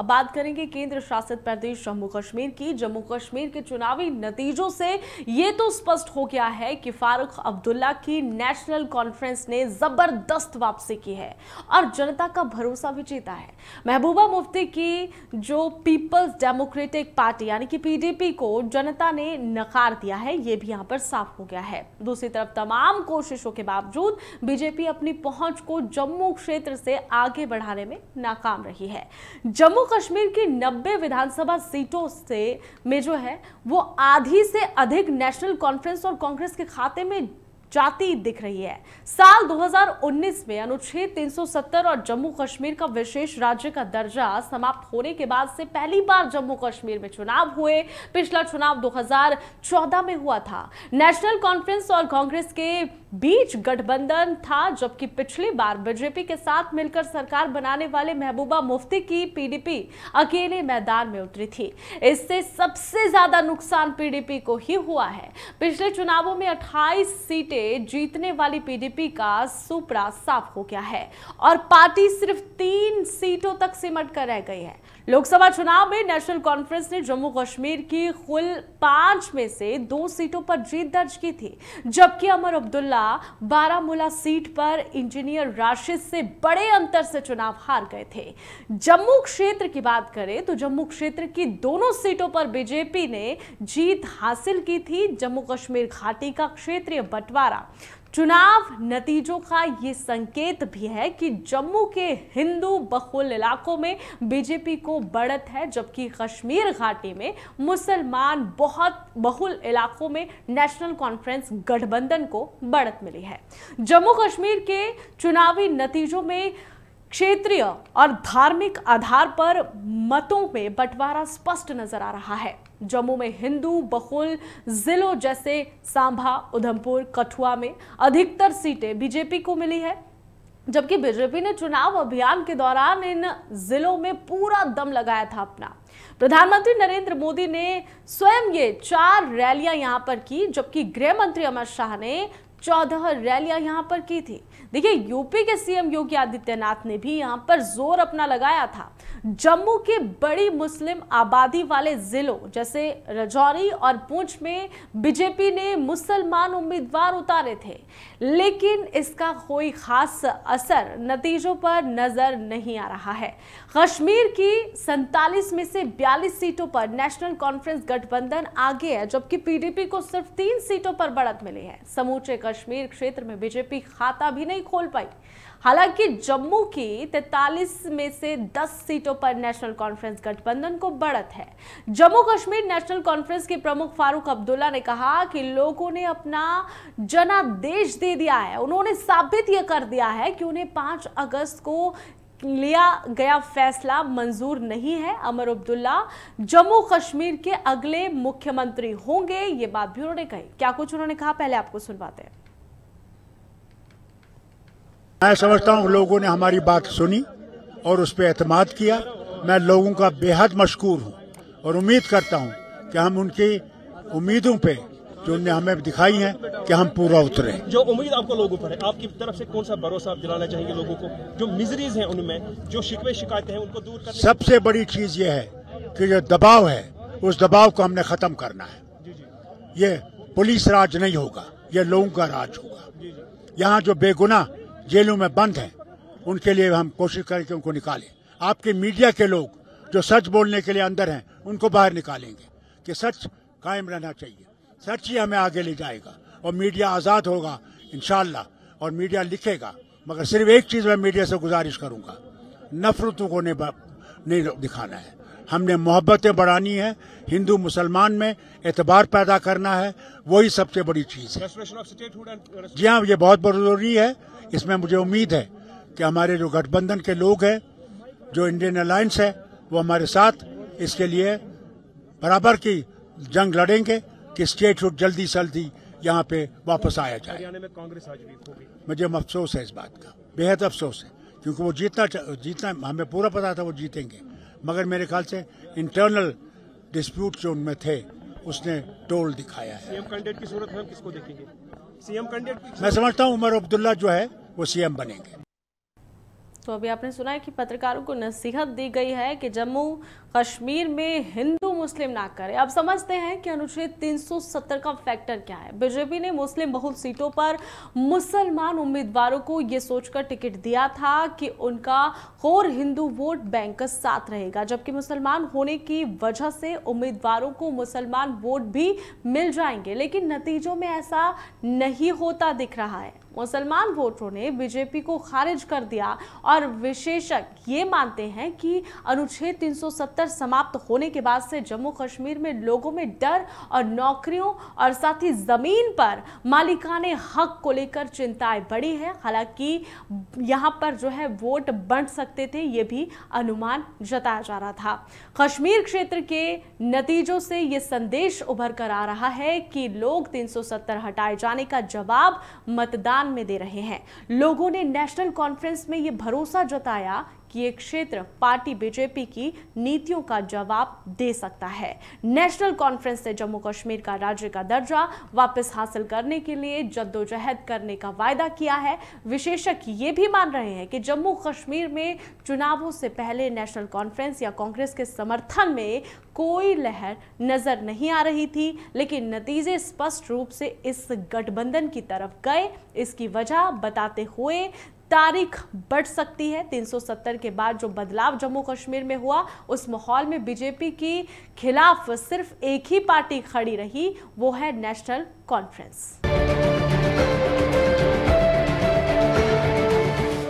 अब बात करेंगे केंद्र शासित प्रदेश जम्मू कश्मीर की जम्मू कश्मीर के चुनावी नतीजों से यह तो स्पष्ट हो गया है कि फारूक अब्दुल्ला की नेशनल कॉन्फ्रेंस ने जबरदस्त वापसी की है और जनता का भरोसा भी जीता है महबूबा मुफ्ती की जो पीपल्स डेमोक्रेटिक पार्टी यानी कि पीडीपी को जनता ने नकार दिया है यह भी यहां पर साफ हो गया है दूसरी तरफ तमाम कोशिशों के बावजूद बीजेपी अपनी पहुंच को जम्मू क्षेत्र से आगे बढ़ाने में नाकाम रही है जम्मू कश्मीर की 90 विधानसभा सीटों से में जो है वो आधी से अधिक नेशनल कॉन्फ्रेंस और कांग्रेस के खाते में जाती दिख रही है साल 2019 में अनुच्छेद 370 और जम्मू कश्मीर का विशेष राज्य का दर्जा समाप्त होने के बाद से पहली बार जम्मू कश्मीर में चुनाव हुए पिछला चुनाव 2014 में हुआ था नेशनल कॉन्फ्रेंस और कांग्रेस के बीच गठबंधन था जबकि पिछली बार बीजेपी के साथ मिलकर सरकार बनाने वाले महबूबा मुफ्ती की पीडीपी अकेले मैदान में उतरी थी इससे सबसे ज्यादा नुकसान पीडीपी को ही हुआ है पिछले चुनावों में अट्ठाईस सीटें लिए जीतने वाली पीडीपी का सुपड़ा साफ हो गया है और पार्टी सिर्फ तीन सीटों तक सिमट कर रह गई है लोकसभा चुनाव में नेशनल कॉन्फ्रेंस ने जम्मू कश्मीर की कुल पांच में से दो सीटों पर जीत दर्ज की थी जबकि अमर अब्दुल्ला बारामूला सीट पर इंजीनियर राशिद से बड़े अंतर से चुनाव हार गए थे जम्मू क्षेत्र की बात करें तो जम्मू क्षेत्र की दोनों सीटों पर बीजेपी ने जीत हासिल की थी जम्मू कश्मीर घाटी का क्षेत्रीय बंटवारा द्वारा चुनाव नतीजों का ये संकेत भी है कि जम्मू के हिंदू बहुल इलाकों में बीजेपी को बढ़त है जबकि कश्मीर घाटी में मुसलमान बहुत बहुल इलाकों में नेशनल कॉन्फ्रेंस गठबंधन को बढ़त मिली है जम्मू कश्मीर के चुनावी नतीजों में क्षेत्रीय और धार्मिक आधार पर मतों में बंटवारा स्पष्ट नजर आ रहा है जम्मू में हिंदू बहुल जिलों जैसे सांभा उधमपुर कठुआ में अधिकतर सीटें बीजेपी को मिली है जबकि बीजेपी ने चुनाव अभियान के दौरान इन जिलों में पूरा दम लगाया था अपना प्रधानमंत्री नरेंद्र मोदी ने स्वयं ये चार रैलियां यहां पर की जबकि गृह मंत्री अमित शाह ने चौदह रैलियां यहां पर की थी देखिए यूपी के सीएम योगी आदित्यनाथ ने भी यहां पर जोर अपना लगाया था जम्मू के बड़ी मुस्लिम आबादी वाले जिलों जैसे रजौरी और पूंछ में बीजेपी ने मुसलमान उम्मीदवार उतारे थे लेकिन इसका कोई खास असर नतीजों पर नजर नहीं आ रहा है कश्मीर की सैतालीस में से बयालीस सीटों पर नेशनल कॉन्फ्रेंस गठबंधन आगे है जबकि पीडीपी को सिर्फ तीन सीटों पर बढ़त मिली है समूचे कश्मीर क्षेत्र में बीजेपी खाता भी नहीं नहीं खोल पाई हालांकि जम्मू की तैतालीस में से 10 सीटों पर नेशनल कॉन्फ्रेंस गठबंधन को बढ़त है जम्मू कश्मीर नेशनल कॉन्फ्रेंस के प्रमुख फारूक अब्दुल्ला ने कहा कि लोगों ने अपना जनादेश दे दिया है उन्होंने साबित यह कर दिया है कि उन्हें 5 अगस्त को लिया गया फैसला मंजूर नहीं है अमर अब्दुल्ला जम्मू कश्मीर के अगले मुख्यमंत्री होंगे ये बात भी उन्होंने कही क्या कुछ उन्होंने कहा पहले आपको सुनवाते हैं मैं समझता हूँ लोगों ने हमारी बात सुनी और उस पर अहतमाद किया मैं लोगों का बेहद मशहूर हूँ और उम्मीद करता हूँ कि हम उनकी उम्मीदों पे जो उनने हमें दिखाई है कि हम पूरा उतरे जो उम्मीद आपको लोगों पर है आपकी तरफ से कौन सा भरोसा आप दिलाना चाहेंगे लोगों को जो मिजरीज हैं उनमें जो शिकवे शिकायतें हैं उनको दूर करने सबसे बड़ी चीज ये है कि जो दबाव है उस दबाव को हमने खत्म करना है ये पुलिस राज नहीं होगा ये लोगों का राज होगा यहाँ जो बेगुना जेलों में बंद हैं उनके लिए हम कोशिश करें कि उनको निकालें आपके मीडिया के लोग जो सच बोलने के लिए अंदर हैं उनको बाहर निकालेंगे कि सच कायम रहना चाहिए सच ही हमें आगे ले जाएगा और मीडिया आज़ाद होगा इन और मीडिया लिखेगा मगर सिर्फ एक चीज़ मैं मीडिया से गुजारिश करूँगा नफरतों को नहीं दिखाना है हमने मोहब्बतें बढ़ानी है हिंदू मुसलमान में एतबार पैदा करना है वही सबसे बड़ी चीज़ है uh, जी हाँ ये बहुत ज़रूरी है इसमें मुझे उम्मीद है कि हमारे जो गठबंधन के लोग हैं जो इंडियन अलायंस है वो हमारे साथ इसके लिए बराबर की जंग लड़ेंगे कि स्टेट हुड जल्दी से जल्दी यहाँ पे वापस आया जाए कांग्रेस मुझे अफसोस है इस बात का बेहद अफसोस है क्योंकि वो जीतना जीतना हमें पूरा पता था वो जीतेंगे मगर मेरे ख्याल से इंटरनल डिस्प्यूट जो उनमें थे उसने टोल दिखाया है सीएम कैंडिडेट की सूरत में किसको देखेंगे सीएम कैंडिडेट मैं समझता हूँ उमर अब्दुल्ला जो है वो सीएम बनेंगे तो अभी आपने सुना है कि पत्रकारों को नसीहत दी गई है कि जम्मू कश्मीर में हिंदू मुस्लिम ना करे अब समझते हैं कि अनुच्छेद 370 का फैक्टर क्या है बीजेपी ने मुस्लिम बहुल सीटों पर मुसलमान उम्मीदवारों को यह सोचकर टिकट दिया था कि उनका खोर हिंदू वोट बैंक का साथ रहेगा जबकि मुसलमान होने की वजह से उम्मीदवारों को मुसलमान वोट भी मिल जाएंगे लेकिन नतीजों में ऐसा नहीं होता दिख रहा है मुसलमान वोटरों ने बीजेपी को खारिज कर दिया और विशेषक ये मानते हैं कि अनुच्छेद 370 समाप्त होने के बाद से जम्मू कश्मीर में लोगों में डर और नौकरियों और साथ ही ज़मीन पर मालिकाने हक को लेकर चिंताएं बढ़ी है हालांकि यहां पर जो है वोट बंट सकते थे ये भी अनुमान जताया जा रहा था कश्मीर क्षेत्र के नतीजों से ये संदेश उभर कर आ रहा है कि लोग तीन हटाए जाने का जवाब मतदान बयान में दे रहे हैं लोगों ने नेशनल कॉन्फ्रेंस में ये भरोसा जताया कि ये क्षेत्र पार्टी बीजेपी की नीतियों का जवाब दे सकता है नेशनल कॉन्फ्रेंस ने जम्मू कश्मीर का राज्य का दर्जा वापस हासिल करने के लिए जद्दोजहद करने का वायदा किया है विशेषज्ञ ये भी मान रहे हैं कि जम्मू कश्मीर में चुनावों से पहले नेशनल कॉन्फ्रेंस या कांग्रेस के समर्थन में कोई लहर नजर नहीं आ रही थी लेकिन नतीजे स्पष्ट रूप से इस गठबंधन की तरफ गए इसकी वजह बताते हुए तारीख बढ़ सकती है 370 के बाद जो बदलाव जम्मू कश्मीर में हुआ उस माहौल में बीजेपी की खिलाफ सिर्फ एक ही पार्टी खड़ी रही वो है नेशनल कॉन्फ्रेंस